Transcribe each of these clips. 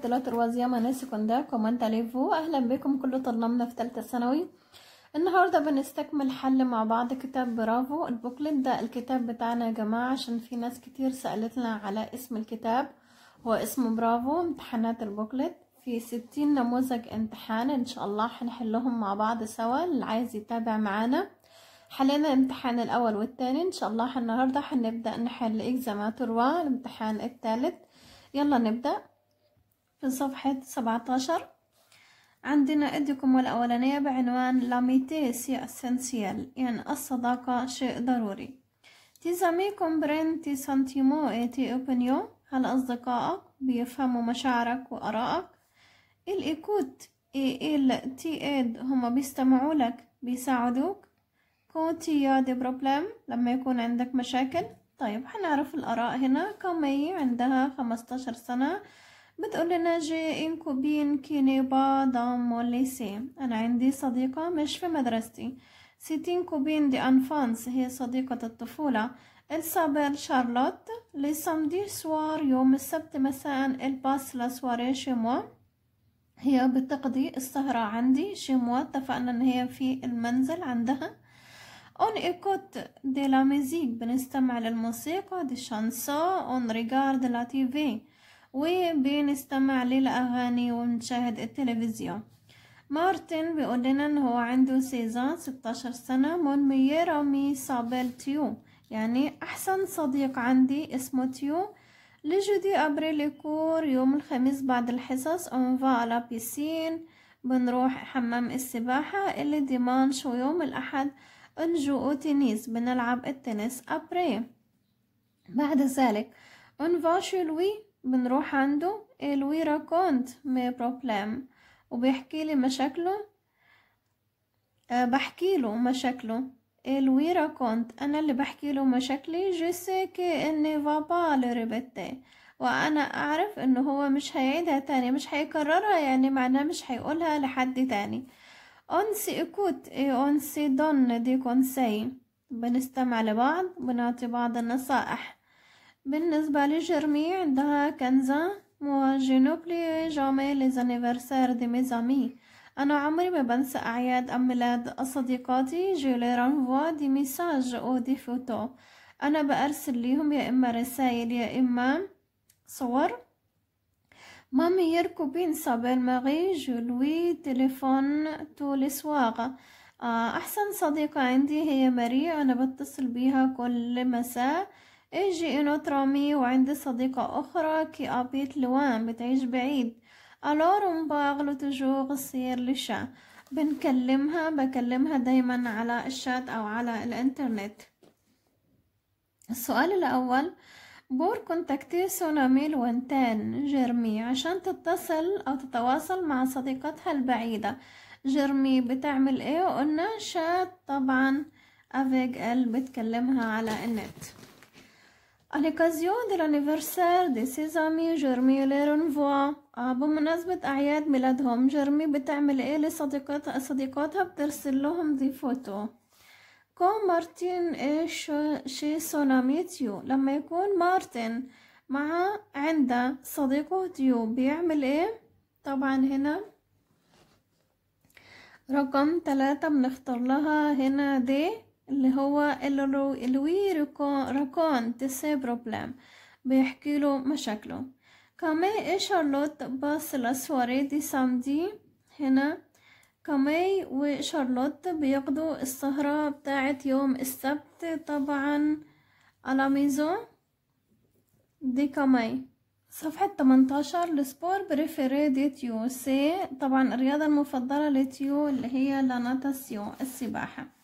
فيديوهات الواز ياما ناسي كوندا كومانتا ليفو اهلا بكم كل طلابنا في تالتة ثانوي النهارده بنستكمل حل مع بعض كتاب برافو البوكلت ده الكتاب بتاعنا يا جماعه عشان في ناس كتير سالتنا على اسم الكتاب هو اسمه برافو امتحانات البوكلت في ستين نموذج امتحان ان شاء الله هنحلهم مع بعض سوا اللي عايز يتابع معانا حلينا الامتحان الاول والتاني ان شاء الله النهارده هنبدا نحل اكزاماتور الامتحان التالت يلا نبدأ في صفحة سبعة عشر عندنا أدكم الأولانية بعنوان لاميتي سي اسنسيال يعني الصداقة شيء ضروري تيزامي كومبرين تي سانتيمو اي تي اوبنيو هل أصدقائك بيفهموا مشاعرك وآرائك الإيكوت اي ال تي ايد هما بيستمعوا لك بيساعدوك يا دي بروبلم لما يكون عندك مشاكل طيب هنعرف الآراء هنا كومي عندها خمستاشر سنة بتقول لنا جائن كوبين كينيبا ضم ليسي أنا عندي صديقة مش في مدرستي ستين كوبين دي أنفانس هي صديقة الطفولة السابيل شارلوت لي سامدي سوار يوم السبت مساء الباس لسواري شموا هي بتقضي السهرة عندي شموا اتفقنا ان هي في المنزل عندها اون ايكوت دي لا ميزيك بنستمع للموسيقى دي شانسو اون ريغارد لا تيفي وبنستمع للأغاني ونشاهد التلفزيون مارتن بيقول لنا إن هو عنده سيزان 16 سنة من ميرامي صابيل تيو يعني أحسن صديق عندي اسمه تيو لجودي أبريل كور يوم الخميس بعد الحصص فا على بيسين بنروح حمام السباحة اللي ديمانش ويوم الأحد انجو تنس بنلعب التنس أبري بعد ذلك أونفا شلوي بنروح عنده الوي راكونت مي بروبلام وبيحكي لي مشاكله أه بحكي له مشاكله الوي راكونت انا اللي بحكي له مشاكلي جو سي كي اني فابا با ريبيتي وانا اعرف انه هو مش هيعيدها تاني مش هيكررها يعني معناه مش هيقولها لحد تاني سي اكوت اي اون سي دون دي كونسي بنستمع لبعض بنعطي بعض النصائح بالنسبة لجرمي عندها كنزة مواجه نوبلي جامي لزانيفرسير دي ميزامي أنا عمري ما بنسى أعياد أم ميلاد صديقاتي جولي رانفوا دي ميساج أو دي فوتو أنا بأرسل ليهم يا إما رسائل يا إما صور مامي يركو بين صابيل ماغي جولوي تليفون تولي سواغ آه، أحسن صديقة عندي هي ماري أنا بتصل بيها كل مساء اجي ترامي وعندي صديقة أخرى كي أبيت لوان بتعيش بعيد ألور اون باغلو توجور سير لشا بنكلمها بكلمها دايما على الشات أو على الإنترنت السؤال الأول بور كونتاكتي سونامي لوانتان جيرمي عشان تتصل أو تتواصل مع صديقتها البعيدة جيرمي بتعمل ايه وقلنا شات طبعا افيج ال بتكلمها على النت À l'occasion de l'anniversaire de ses amis, جيرمي les renvoie. بمناسبة أعياد ميلادهم جيرمي بتعمل إيه لصديقاتها صديقاتها بترسل لهم دي فوتو. كون مارتين إيه شي سوناميت يو لما يكون مارتن مع عنده صديقه ديو بيعمل إيه؟ طبعا هنا رقم ثلاثة بنختار لها هنا دي اللي هو اللي ركون تسي سي بروبلام بيحكي له مشاكله كامي إيه شارلوت باص للصورة دي سامدي هنا كامي وشارلوت بيقضوا السهرة بتاعت يوم السبت طبعا على ميزو دي كامي صفحة 18 لسبور بريفيري دي تيو سي طبعا الرياضة المفضلة لتيو اللي هي لاناتاسيو السباحة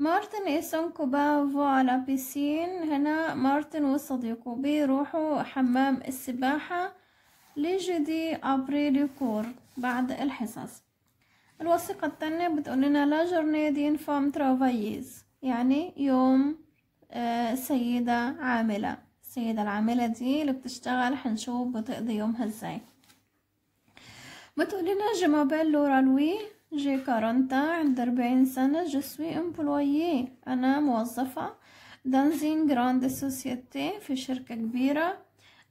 مارتن يسنكبا فوالا بيسين هنا مارتن وصديقه بيروحوا حمام السباحة لجدي أبريل كور بعد الحصص الوثيقة التانية بتقول لنا لا جورني دين فام ترافاييز يعني يوم آه، سيدة عاملة السيدة العاملة دي اللي بتشتغل هنشوف بتقضي يومها ازاي بتقول لنا جمابيل لورا لوي جي 40 عند 40 سنة جو سوي امبلويي أنا موظفة دانزين جراند سوسيتي في شركة كبيرة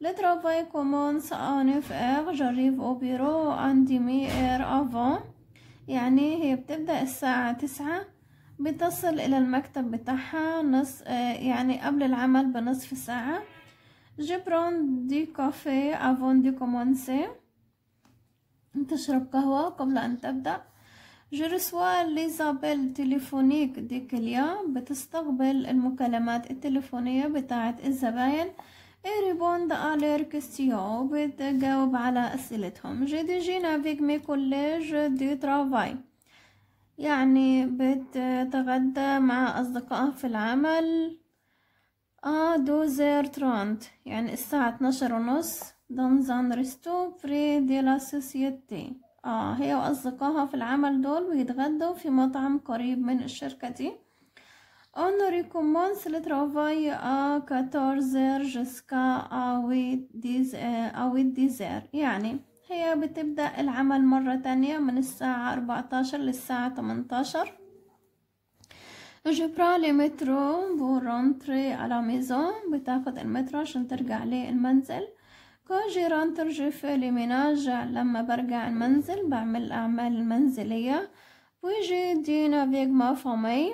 Le travail كومونس à 9h j'arrive او بيرو عندي مي اير افون يعني هي بتبدأ الساعة تسعة بتصل إلى المكتب بتاعها نص يعني قبل العمل بنصف ساعة Je prends du café avant de commencer تشرب قهوة قبل أن تبدأ جو رسوا لي تليفونيك ديك اليوم بتستقبل المكالمات التليفونية بتاعة الزباين ريبوند على كيستيون وبتجاوب على أسئلتهم جي دي جينا فيك مي كوليج دي ترافاي يعني بتتغدى مع أصدقائها في العمل اه دوزير ترونت يعني الساعة اتناشر ونص دون دانزان ريستو بري دي لاسوسيتي اه هي واصدقائها في العمل دول بيتغدوا في مطعم قريب من الشركة دي On recommence le travail à 14 jusqu'à avec ديزير يعني هي بتبدأ العمل مرة تانية من الساعة 14 للساعة 18 جبرا لي مترو métro pour rentrer à بتاخد المترو عشان ترجع للمنزل كجيران لي ميناج لما برجع المنزل بعمل الأعمال المنزلية ويجي دينا فيغ ما فامي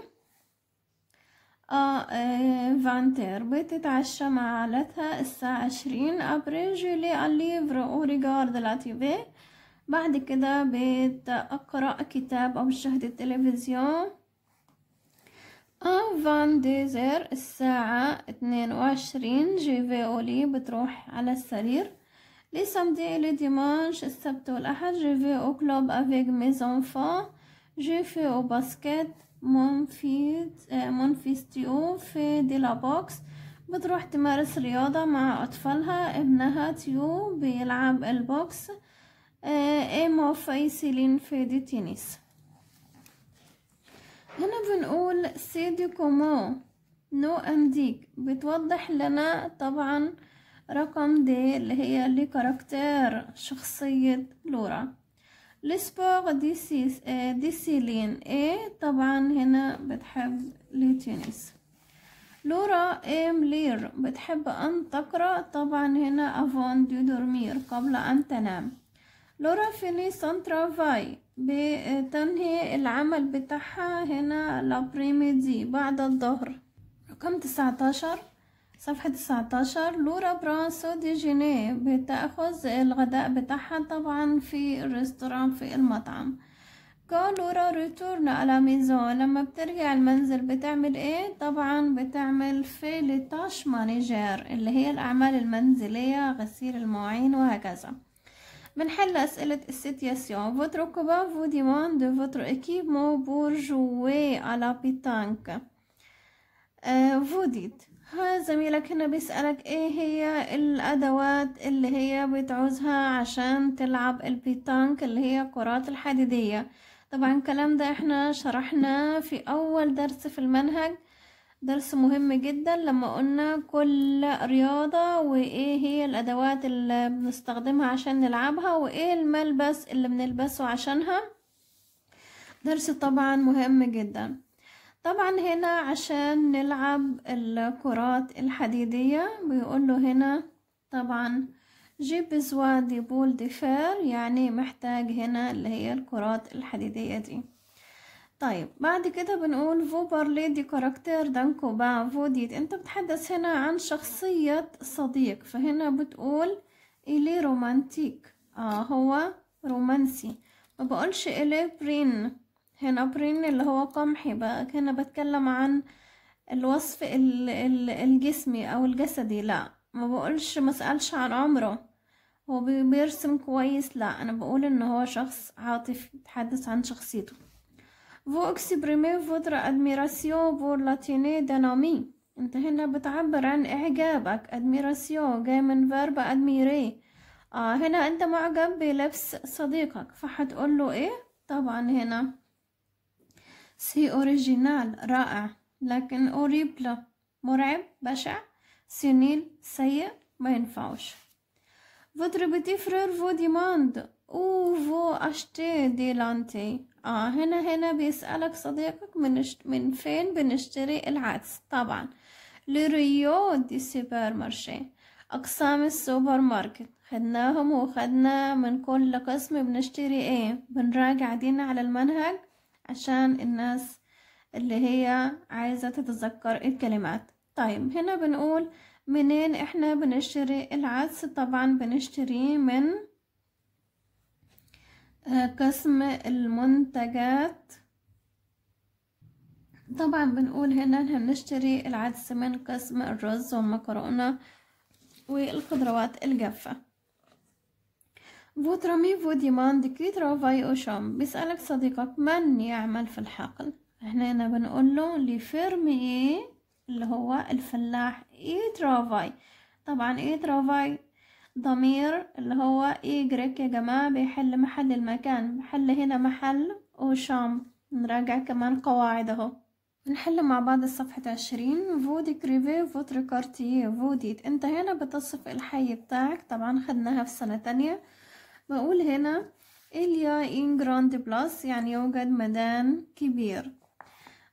آه، آه، فانتير بتتعشى مع عائلتها الساعة عشرين أبريج لي أليفر أو ريغارد لاتيفي بعد كده بتقرأ كتاب أو بشاهد التلفزيون ان فان ديزير الساعة اثنين وعشرين جيفي اولي بتروح على السرير لي سامدي لي ديمانش السبت والاحد جيفي او كلوب افيك مي زونفا جيفي او باسكيت مونفيت آه، مونفيستيو في دي لا بوكس بتروح تمارس رياضة مع اطفالها ابنها تيو بيلعب البوكس آه، ايمو فيسيلين في دي تنس هنا بنقول سي دي كومو نو أمديك بتوضح لنا طبعا رقم دي اللي هي لكاركتير شخصية لورا لسبور دي سيس اه دي سيلين ايه طبعا هنا بتحب لتنس لورا ام لير بتحب ان تقرأ طبعا هنا افون دي دورمير قبل ان تنام لورا فيني سان ترافاي بتنهي العمل بتاعها هنا لابريميدي بعد الظهر رقم عشر صفحة عشر لورا برانسو دي جيني بتأخذ الغداء بتاعها طبعا في الريستوران في المطعم كان لورا ريتورن على ميزون لما بترجع المنزل بتعمل ايه طبعا بتعمل في لتاش مانيجير اللي هي الأعمال المنزلية غسيل المواعين وهكذا بنحل أسئلة السيتياسيون فوتر كوبا فو ديموند فوتر مو بور جوي على بيتانك فوديت ها زميلك هنا بيسألك ايه هي الأدوات اللي هي بتعوزها عشان تلعب البيتانك اللي هي الكرات الحديدية طبعا الكلام ده احنا شرحناه في أول درس في المنهج درس مهم جدا لما قلنا كل رياضة وايه هي الادوات اللي بنستخدمها عشان نلعبها وايه الملبس اللي بنلبسه عشانها درس طبعا مهم جدا طبعا هنا عشان نلعب الكرات الحديدية بيقوله هنا طبعا جيب زوا دي بول ديفير يعني محتاج هنا اللي هي الكرات الحديدية دي طيب بعد كده بنقول فو بارلي دي كاركتير دانكو با فو ديت انت بتحدث هنا عن شخصية صديق فهنا بتقول إلي رومانتيك اه هو رومانسي ما بقولش إلي برين هنا برين اللي هو قمحي بقى هنا بتكلم عن الوصف الجسمي او الجسدي لا ما بقولش مسألش عن عمره هو بيرسم كويس لا انا بقول ان هو شخص عاطفي بيتحدث عن شخصيته Vous exprimez votre admiration pour l'Athénée d'un ami. انت هنا بتعبر عن إعجابك admiration جاي من verb admirer آه هنا انت معجب بلبس صديقك فهتقول له ايه طبعا هنا سي اوريجينال رائع لكن اوريبل مرعب بشع سنيل سيء ما ينفعش votre petit frère vous demande où vous achetez des lentilles اه هنا هنا بيسألك صديقك من من فين بنشتري العدس طبعا لريو دي سوبر مارشي أقسام السوبر ماركت خدناهم وخدنا من كل قسم بنشتري ايه بنراجع دينا على المنهج عشان الناس اللي هي عايزة تتذكر الكلمات طيب هنا بنقول منين احنا بنشتري العدس طبعا بنشتريه من آه، قسم المنتجات طبعا بنقول هنا احنا بنشتري العدس من قسم الرز والمكرونة والخضروات الجافة فوترامي فوديمان دي ترافاي اوشام بيسألك صديقك من يعمل في الحقل احنا هنا بنقول له فيرمي اللي هو الفلاح اي ترافاي طبعا اي ترافاي ضمير اللي هو إيجريك يا جماعة بيحل محل المكان محل هنا محل وشام نراجع كمان قواعد اهو نحل مع بعض صفحة عشرين فودي كريفي فوتر كارتيه فو انت هنا بتصف الحي بتاعك طبعا خدناها في سنة تانية بقول هنا إليا إن جراند بلاس يعني يوجد مدان كبير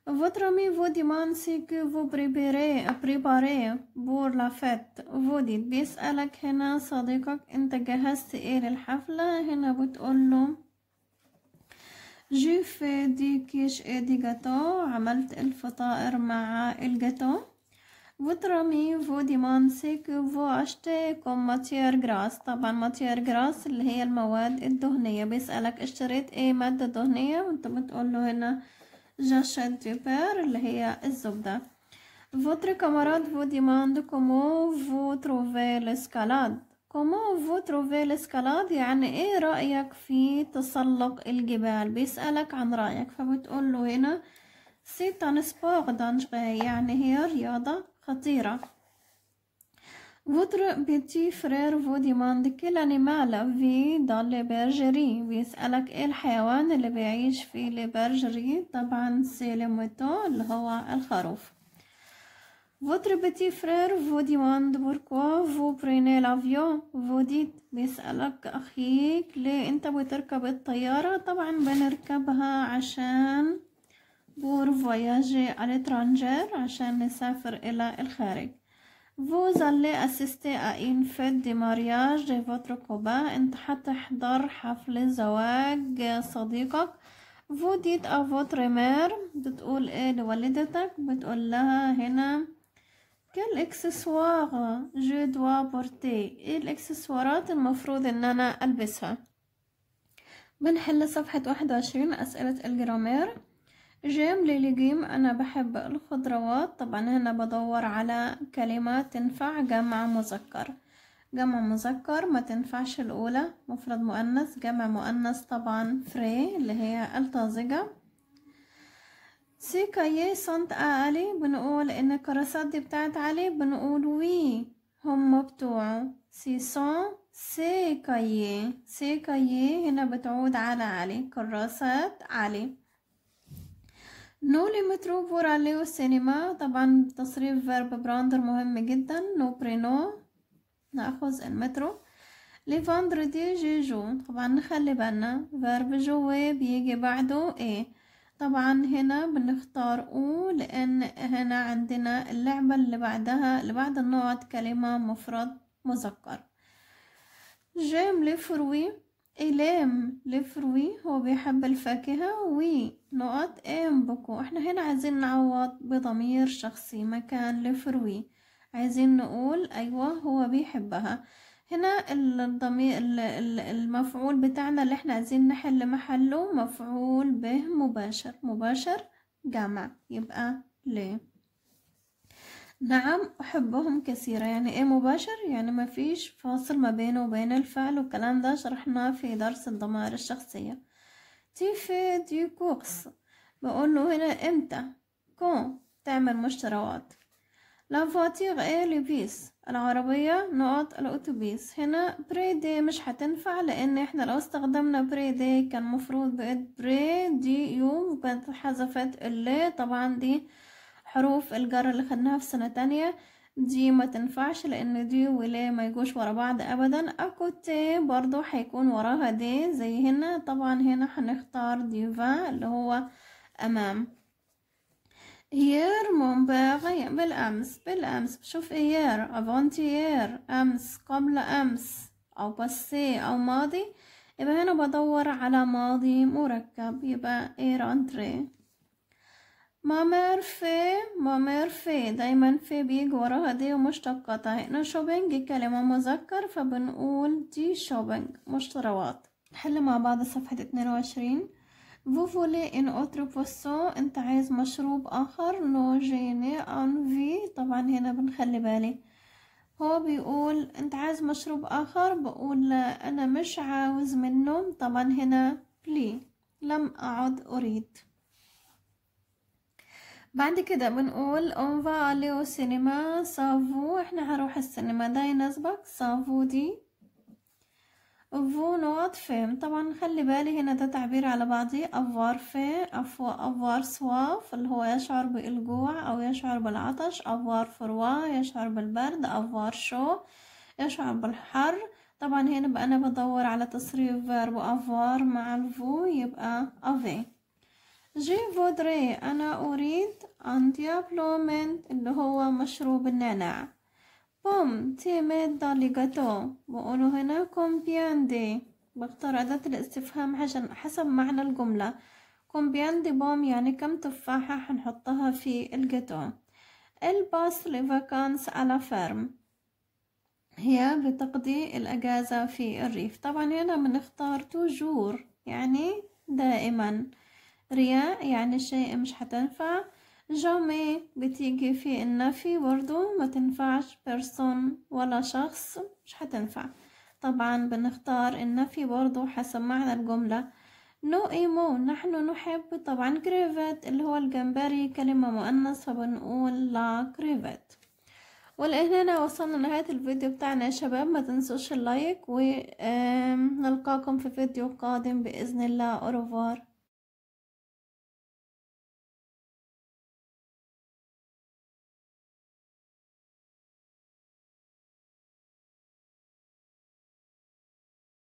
Votre ami vous demande ce que vous préparez, préparez pour la fête. vous ديت بيسألك هنا صديقك انت جهزت ايه للحفلة هنا بتقول له جي في دي كيش ايه دي جاتو عملت الفطائر مع الجاتو Votre ami vous demande ce que vous achetez comme matière grasse طبعا matière grasse اللي هي المواد الدهنية بيسألك اشتريت ايه مادة دهنية وانت بتقول له هنا j'achète اللي هي الزبدة Votre camarade vous demande comment vous trouvez l'escalade comment vous trouvez l'escalade يعني ايه رأيك في تسلق الجبال بيسألك عن رأيك فبتقول له هنا c'est un sport dangereux يعني هي رياضة خطيرة Votre petit frère vous demande quel animal vit dans les bergeries بيسألك ايه الحيوان اللي بيعيش في البرجري طبعا سي لموتو اللي هو الخروف Votre petit frère vous demande pourquoi vous prenez l'avion vous dites بيسألك أخيك ليه أنت بتركب الطيارة طبعا بنركبها عشان بور فواياجي على عشان نسافر إلى الخارج Vous allez assister à une fête de mariage de votre copain. انت حتحضر حفل زواج صديقك. Vous dites à votre mère بتقول ايه لوالدتك بتقول لها هنا quel accessoire je dois porter ايه الاكسسوارات المفروض ان انا البسها بنحل صفحة واحد وعشرين اسئلة الجرامير جيم ليلي جيم أنا بحب الخضروات طبعا هنا بدور على كلمة تنفع جمع مذكر جمع مذكر ما تنفعش الأولى مفرد مؤنث جمع مؤنث طبعا فري اللي هي الطازجة سي كايي سانت علي بنقول إن الكراسات دي بتاعت علي بنقول وي هم بتوعه سي سون سي كايي هنا بتعود على علي كراسات علي نولي مترو بوراليو السينما طبعا تصريف فيرب براندر مهم جدا نو برينو نأخذ المترو لي فاندردي جي جو طبعا نخلي بالنا فيرب جوي بيجي بعده ايه طبعا هنا بنختار او لان هنا عندنا اللعبة اللي بعدها اللي بعد النقط كلمة مفرد مذكر جيم لي فروي إلام لفروي هو بيحب الفاكهة ونقط إم بكو إحنا هنا عايزين نعوض بضمير شخصي مكان لفروي عايزين نقول أيوة هو بيحبها هنا الضمير المفعول بتاعنا اللي إحنا عايزين نحل محله مفعول به مباشر مباشر جمع يبقى ليه نعم أحبهم كثيرا يعني إيه مباشر يعني ما فيش فاصل ما بينه وبين الفعل والكلام ده شرحناه في درس الضمائر الشخصية تي في دي كوكس بقول له هنا إمتى كون تعمل مشتريات لا فواتيغ إيه لبيس العربية نقط الأتوبيس هنا بري دي مش هتنفع لأن إحنا لو استخدمنا بري دي كان مفروض بقت بري دي يوم وكانت حذفت اللي طبعا دي حروف الجر اللي خدناها في سنة تانية دي ما تنفعش لان دي ولا ما يجوش ورا بعض ابدا اكو تي برضو هيكون وراها دي زي هنا طبعا هنا هنختار ديفا اللي هو امام هير من باغي بالامس بالامس بشوف ايير افونتيير امس قبل امس او باسي او ماضي يبقى هنا بدور على ماضي مركب يبقى ايرانتري مامر في مامر في دايما في بيج وراها دي ومشتقاتها هنا شوبينج كلمة مذكر فبنقول دي شوبينج مشتروات نحل مع بعض صفحة اتنين وعشرين Vous voulez une autre انت عايز مشروب اخر نو جيني ان في طبعا هنا بنخلي بالي هو بيقول انت عايز مشروب اخر بقول لا انا مش عاوز منه طبعا هنا بلي لم اعد اريد بعد كده بنقول اون فا ليو سينما سافو احنا هنروح السينما ده يناسبك سافو دي فو نوت فيم طبعا خلي بالي هنا ده تعبير على بعضي افوار في افو افوار سواف اللي هو يشعر بالجوع او يشعر بالعطش افوار فروا يشعر بالبرد افوار شو يشعر بالحر طبعا هنا بقى انا بدور على تصريف فيرب افوار مع الفو يبقى افي جي فودري أنا أريد أن ديابلو منت اللي هو مشروب النعناع بوم تي دالي جاتو بقولوا هنا كومبياندي بختار أداة الاستفهام عشان حسب معنى الجملة كومبياندي بوم يعني كم تفاحة حنحطها في الجاتو الباس لفاكانس على فيرم هي بتقضي الأجازة في الريف طبعا هنا بنختار توجور يعني دائما رياء يعني شيء مش حتنفع جومي بتيجي في النفي برضو ما تنفعش بيرسون ولا شخص مش حتنفع طبعا بنختار النفي برضو حسب معنى الجملة نو ايمو نحن نحب طبعا كريفت اللي هو الجمبري كلمة مؤنث فبنقول لا كريفت والان هنا وصلنا لنهاية الفيديو بتاعنا يا شباب ما تنسوش اللايك ونلقاكم في فيديو قادم بإذن الله أوروفار